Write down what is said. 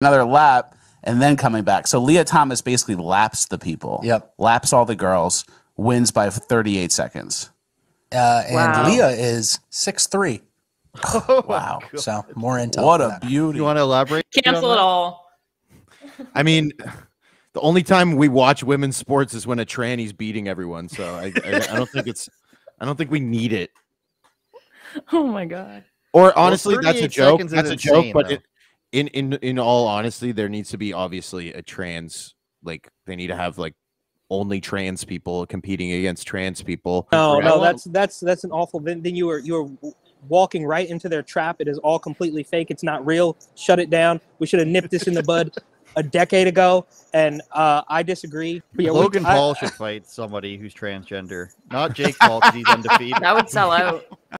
another lap and then coming back. So Leah Thomas basically laps the people. Yep. Laps all the girls, wins by 38 seconds. Uh, and wow. Leah is six three. Oh, wow. God. So more intel. What a beauty. You want to elaborate? Cancel it all. I mean, the only time we watch women's sports is when a tranny's beating everyone. So I, I, I don't think it's, I don't think we need it. Oh my God. Or honestly, well, that's a joke. That's a insane, joke, but it, in in in all honesty, there needs to be obviously a trans like they need to have like only trans people competing against trans people. No, no, that's that's that's an awful. Then then you are you are walking right into their trap. It is all completely fake. It's not real. Shut it down. We should have nipped this in the bud a decade ago, and uh, I disagree. Yeah, Logan we, Paul I, should fight somebody who's transgender, not Jake Paul because he's undefeated. That would sell out.